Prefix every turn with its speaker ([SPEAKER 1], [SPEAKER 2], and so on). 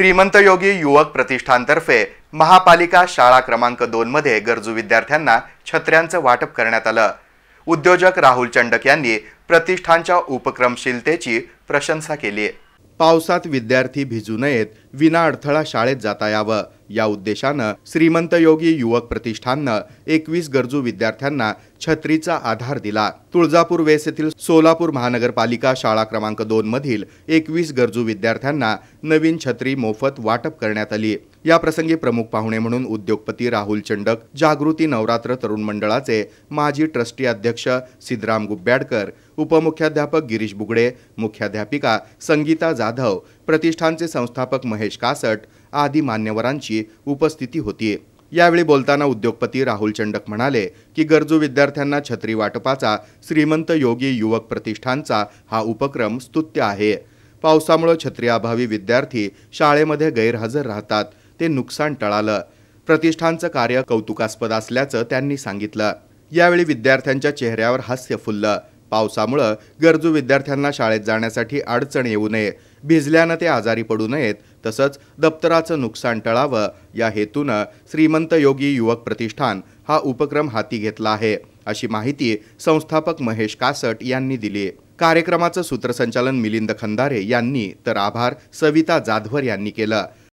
[SPEAKER 1] श्रीमंत योगी युवक प्रतिष्ठानतर्फे महापालिका शाळा क्रमांक मध्ये गरजू विद्यार्थ्यांना छत्र्यांचं वाटप करण्यात आलं उद्योजक राहुल चंडक यांनी प्रतिष्ठानच्या उपक्रमशीलतेची प्रशंसा केली पावसात विद्यार्थी भिजू नयेत विना अडथळा शाळेत जाता यावं या उद्देशानं श्रीमंत योगी युवक प्रतिष्ठाननं एकवीस गरजू विद्यार्थ्यांना छत्रीचा आधार दिला तुळजापूर वेस येथील सोलापूर महानगरपालिका शाळा क्रमांक दोन मधील एकवीस गरजू विद्यार्थ्यांना नवीन छत्री मोफत वाटप करण्यात आली या प्रसंगी प्रमुख पाहुणे म्हणून उद्योगपती राहुल चंडक जागृती नवरात्र तरुण मंडळाचे माजी ट्रस्टी अध्यक्ष सिद्धराम गुब्ब्याडकर उपमुख्याध्यापक गिरीश बुगडे मुख्याध्यापिका संगीता जाधव प्रतिष्ठानचे संस्थापक महेश कासट आदी मान्यवरांची उपस्थिती होती यावेळी बोलताना उद्योगपती राहुल चंडक म्हणाले की गरजू विद्यार्थ्यांना छत्री वाटपाचा श्रीमंत योगी युवक प्रतिष्ठानचा हा उपक्रम स्तुत्य आहे पावसामुळं छत्रीअभावी विद्यार्थी शाळेमध्ये गैरहजर राहतात ते नुकसान टळालं प्रतिष्ठानचं कार्य कौतुकास्पद असल्याचं त्यांनी सांगितलं यावेळी विद्यार्थ्यांच्या चेहऱ्यावर हास्य फुललं पावसामुळं गरजू विद्यार्थ्यांना शाळेत जाण्यासाठी अडचण येऊ नये भिजल्यानं ते आजारी पडू नयेत तसंच दप्तराचं नुकसान टळावं या हेतूनं श्रीमंत योगी युवक प्रतिष्ठान हा उपक्रम हाती घेतला आहे अशी माहिती संस्थापक महेश कासट यांनी दिली कार्यक्रमाचं सूत्रसंचालन मिलिंद खंदारे यांनी तर आभार सविता जाधवर यांनी केलं